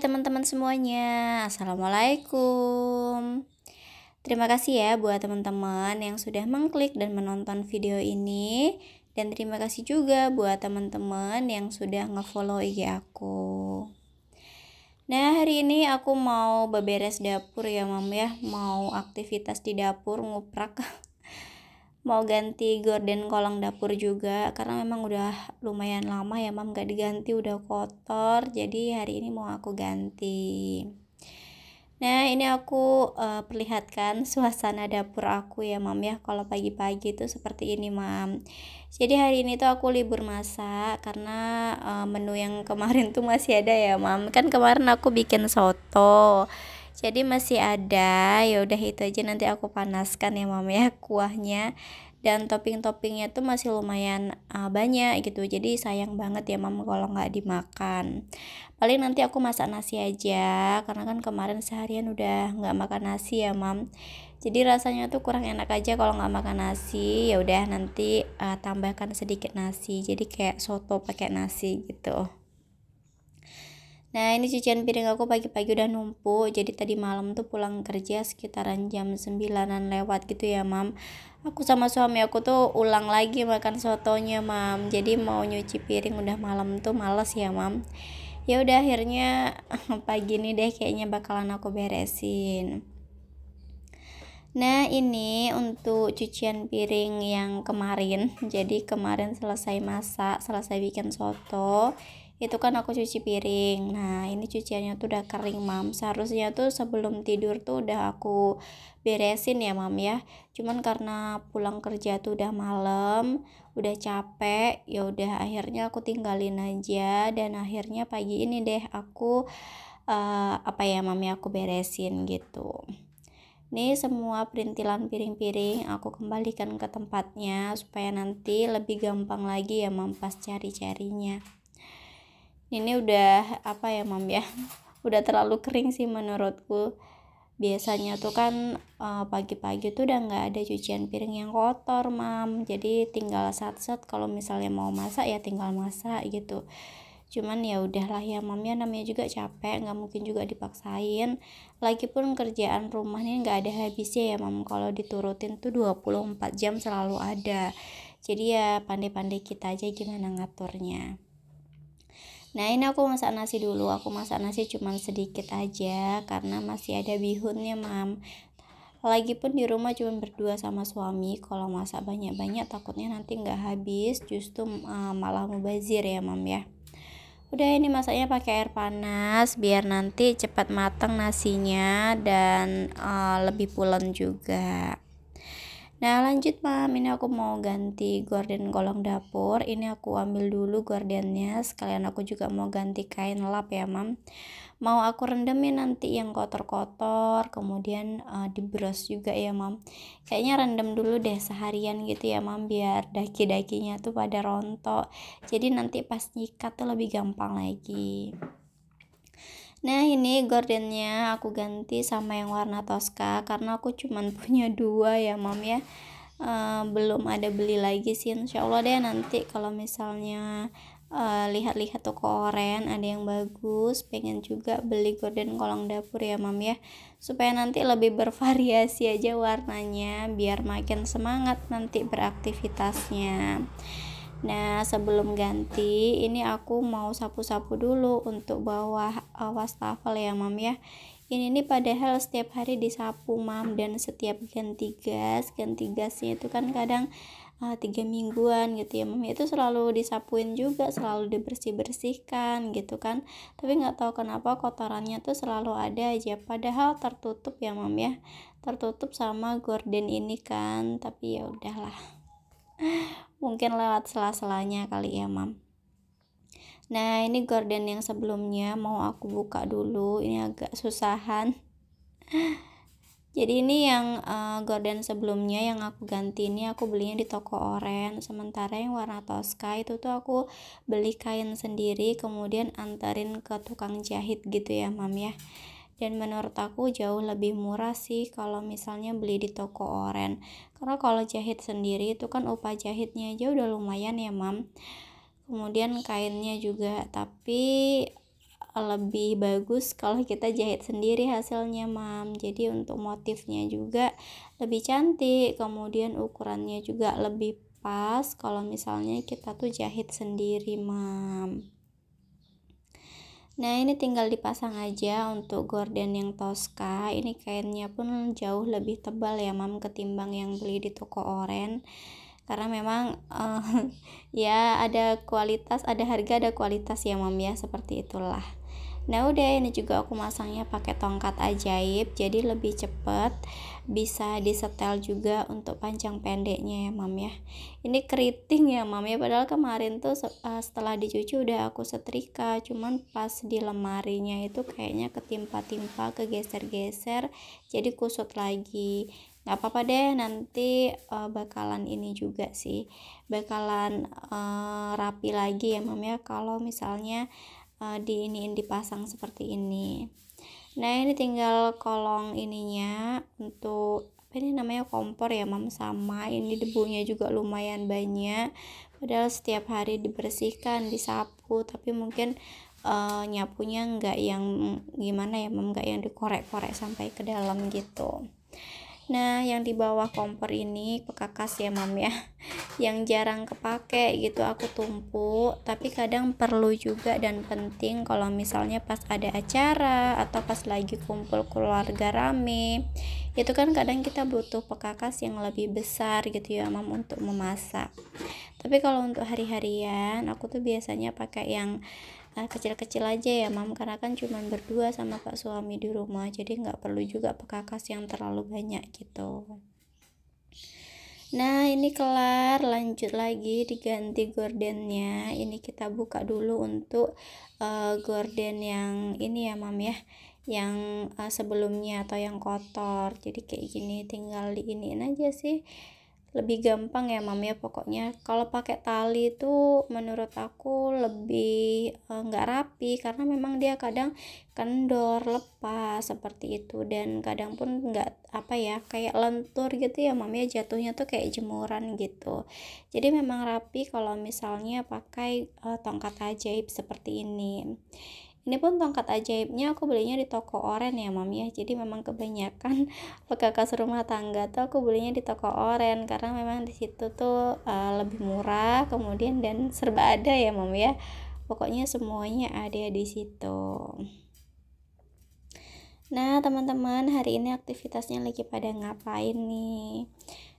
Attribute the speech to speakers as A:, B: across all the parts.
A: teman-teman semuanya. Assalamualaikum. Terima kasih ya buat teman-teman yang sudah mengklik dan menonton video ini. Dan terima kasih juga buat teman-teman yang sudah ngefollow IG aku. Nah, hari ini aku mau beberes dapur ya, Mam ya. Mau aktivitas di dapur nguprak. mau ganti gorden kolong dapur juga karena memang udah lumayan lama ya mam gak diganti udah kotor jadi hari ini mau aku ganti nah ini aku uh, perlihatkan suasana dapur aku ya mam ya kalau pagi-pagi itu seperti ini mam jadi hari ini tuh aku libur masak karena uh, menu yang kemarin tuh masih ada ya mam kan kemarin aku bikin soto jadi masih ada ya udah itu aja nanti aku panaskan ya mam ya kuahnya dan topping-toppingnya tuh masih lumayan uh, banyak gitu jadi sayang banget ya mam kalau nggak dimakan paling nanti aku masak nasi aja karena kan kemarin seharian udah nggak makan nasi ya mam jadi rasanya tuh kurang enak aja kalau nggak makan nasi ya udah nanti uh, tambahkan sedikit nasi jadi kayak soto pakai nasi gitu Nah ini cucian piring aku pagi-pagi udah numpuk Jadi tadi malam tuh pulang kerja sekitaran jam 9an lewat gitu ya mam Aku sama suami aku tuh ulang lagi makan sotonya mam Jadi mau nyuci piring udah malam tuh males ya mam Ya udah akhirnya pagi ini deh kayaknya bakalan aku beresin Nah ini untuk cucian piring yang kemarin Jadi kemarin selesai masak, selesai bikin soto itu kan aku cuci piring nah ini cuciannya tuh udah kering mam seharusnya tuh sebelum tidur tuh udah aku beresin ya mam ya cuman karena pulang kerja tuh udah malam udah capek ya udah akhirnya aku tinggalin aja dan akhirnya pagi ini deh aku uh, apa ya mam ya aku beresin gitu ini semua perintilan piring-piring aku kembalikan ke tempatnya supaya nanti lebih gampang lagi ya mampas cari-carinya ini udah apa ya mam ya udah terlalu kering sih menurutku biasanya tuh kan eh, pagi-pagi tuh udah nggak ada cucian piring yang kotor mam jadi tinggal sat-sat kalau misalnya mau masak ya tinggal masak gitu cuman ya udahlah ya mam ya namanya juga capek nggak mungkin juga dipaksain lagi pun kerjaan rumahnya nggak ada habisnya ya mam kalau diturutin tuh 24 jam selalu ada jadi ya pandai-pandai kita aja gimana ngaturnya Nah ini aku masak nasi dulu Aku masak nasi cuman sedikit aja Karena masih ada bihunnya mam Lagipun di rumah cuma berdua sama suami Kalau masak banyak-banyak takutnya nanti nggak habis Justru uh, malah mubazir ya mam ya Udah ini masaknya pakai air panas biar nanti cepat matang nasinya dan uh, lebih pulen juga. Nah lanjut mam, ini aku mau ganti gorden kolong dapur Ini aku ambil dulu gordennya Sekalian aku juga mau ganti kain lap ya mam Mau aku rendemin nanti yang kotor-kotor Kemudian uh, eh, di brush juga ya mam Kayaknya rendem dulu deh seharian gitu ya mam Biar daki-dakinya tuh pada rontok Jadi nanti pas nyikat tuh lebih gampang lagi Nah ini gordennya aku ganti sama yang warna Tosca karena aku cuman punya dua ya mam ya uh, belum ada beli lagi sih insya Allah deh nanti kalau misalnya lihat eh, lihat-lihat toko oren ada yang bagus pengen juga beli gorden kolong dapur ya mam ya supaya nanti lebih bervariasi aja warnanya biar makin semangat nanti beraktivitasnya Nah, sebelum ganti, ini aku mau sapu-sapu dulu untuk bawah uh, wastafel ya, Mam ya. Ini nih padahal setiap hari disapu, Mam, dan setiap ganti gas, ganti gasnya itu kan kadang ah, tiga mingguan gitu ya Mam. Itu selalu disapuin juga, selalu dibersih-bersihkan gitu kan. Tapi nggak tahu kenapa kotorannya tuh selalu ada aja padahal tertutup ya, Mam ya. Tertutup sama gorden ini kan, tapi ya udahlah mungkin lewat sela-selanya kali ya mam nah ini gorden yang sebelumnya mau aku buka dulu ini agak susahan jadi ini yang uh, gorden sebelumnya yang aku ganti ini aku belinya di toko oren sementara yang warna toska itu tuh aku beli kain sendiri kemudian antarin ke tukang jahit gitu ya mam ya dan menurut aku jauh lebih murah sih kalau misalnya beli di toko oren karena kalau jahit sendiri itu kan upah jahitnya aja udah lumayan ya mam kemudian kainnya juga tapi lebih bagus kalau kita jahit sendiri hasilnya mam jadi untuk motifnya juga lebih cantik kemudian ukurannya juga lebih pas kalau misalnya kita tuh jahit sendiri mam Nah ini tinggal dipasang aja untuk gorden yang Tosca ini kainnya pun jauh lebih tebal ya mam ketimbang yang beli di toko oren karena memang uh, ya ada kualitas ada harga ada kualitas ya mam ya seperti itulah nah udah ini juga aku masangnya pakai tongkat ajaib jadi lebih cepet bisa disetel juga untuk panjang pendeknya ya mam ya ini keriting ya mam ya padahal kemarin tuh eh, setelah dicuci udah aku setrika cuman pas di lemarinya itu kayaknya ketimpa-timpa kegeser-geser jadi kusut lagi nggak apa-apa deh nanti uh, bakalan ini juga sih bakalan uh, rapi lagi ya mam ya kalau misalnya Eh, di ini ini dipasang seperti ini nah ini tinggal kolong ininya untuk apa ini namanya kompor ya mam sama ini debunya juga lumayan banyak padahal setiap hari dibersihkan disapu tapi mungkin uh, nyapunya nggak yang gimana ya mam nggak yang dikorek-korek sampai ke dalam gitu Nah, yang di bawah kompor ini pekakas ya, Mam ya. Yang jarang kepake gitu aku tumpuk, tapi kadang perlu juga dan penting kalau misalnya pas ada acara atau pas lagi kumpul keluarga rame. Itu kan kadang kita butuh pekakas yang lebih besar gitu ya, Mam untuk memasak. Tapi kalau untuk hari-harian, aku tuh biasanya pakai yang Ah, kecil-kecil aja ya mam karena kan cuma berdua sama pak suami di rumah jadi nggak perlu juga pekakas yang terlalu banyak gitu nah ini kelar lanjut lagi diganti gordennya ini kita buka dulu untuk uh, gorden yang ini ya mam ya yang uh, sebelumnya atau yang kotor jadi kayak gini tinggal diinin aja sih lebih gampang ya mam ya pokoknya kalau pakai tali itu menurut aku lebih eh, nggak uh, rapi karena memang dia kadang kendor lepas seperti itu dan kadang pun nggak apa ya kayak lentur gitu ya mam ya jatuhnya tuh kayak jemuran gitu jadi memang rapi kalau misalnya pakai uh, tongkat ajaib seperti ini ini pun tongkat ajaibnya aku belinya di toko oren ya mami ya jadi memang kebanyakan perkakas rumah tangga tuh aku belinya di toko oren karena memang di situ tuh uh, lebih murah kemudian dan serba ada ya mami ya pokoknya semuanya ada di situ nah teman-teman hari ini aktivitasnya lagi pada ngapain nih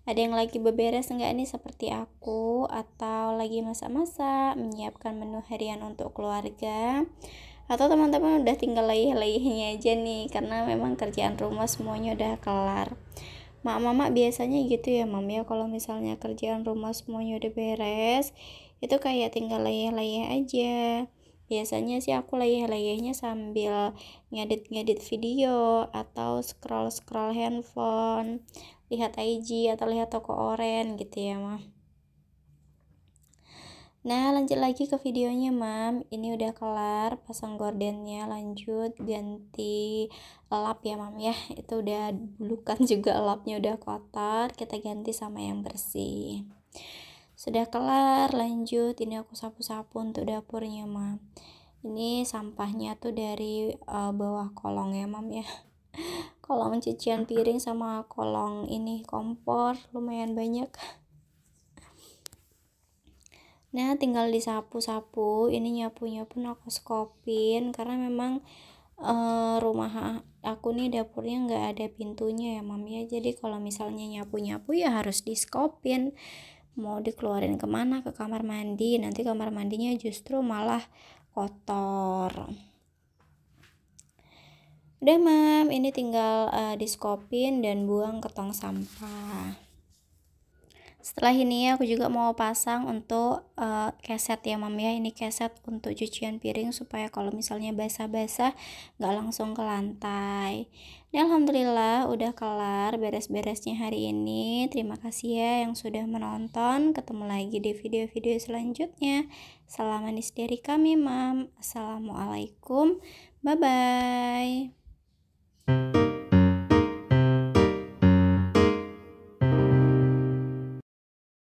A: ada yang lagi beberes enggak nih seperti aku atau lagi masak-masak menyiapkan menu harian untuk keluarga atau teman-teman udah tinggal layih-layihnya aja nih karena memang kerjaan rumah semuanya udah kelar Mak-mama biasanya gitu ya mam ya kalau misalnya kerjaan rumah semuanya udah beres itu kayak tinggal leih-leih aja biasanya sih aku leih-leihnya sambil ngedit-ngedit video atau scroll-scroll handphone lihat IG atau lihat toko oren gitu ya mah Nah, lanjut lagi ke videonya, Mam. Ini udah kelar, pasang gordennya, lanjut ganti lap ya, Mam ya. Itu udah bulukan juga lapnya udah kotor, kita ganti sama yang bersih. Sudah kelar, lanjut. Ini aku sapu-sapu untuk dapurnya, Mam. Ini sampahnya tuh dari uh, bawah kolong ya, Mam ya. kolong cucian piring sama kolong ini kompor lumayan banyak. nah tinggal disapu-sapu ini nyapunya pun aku skopin karena memang uh, rumah aku nih dapurnya nggak ada pintunya ya mam ya jadi kalau misalnya nyapu-nyapu ya harus diskopin mau dikeluarin kemana ke kamar mandi nanti kamar mandinya justru malah kotor udah mam ini tinggal uh, diskopin dan buang ke tong sampah setelah ini aku juga mau pasang untuk uh, keset ya mam ya ini keset untuk cucian piring supaya kalau misalnya basah-basah nggak langsung ke lantai ini alhamdulillah udah kelar beres-beresnya hari ini terima kasih ya yang sudah menonton ketemu lagi di video-video selanjutnya salam manis dari kami mam assalamualaikum bye bye